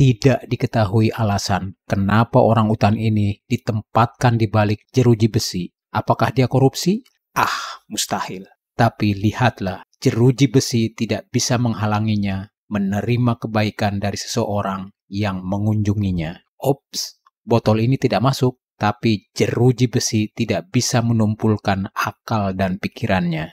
tidak diketahui alasan kenapa orang utan ini ditempatkan di balik jeruji besi. Apakah dia korupsi? Ah, mustahil. Tapi lihatlah, jeruji besi tidak bisa menghalanginya menerima kebaikan dari seseorang yang mengunjunginya. Ops, botol ini tidak masuk, tapi jeruji besi tidak bisa menumpulkan akal dan pikirannya.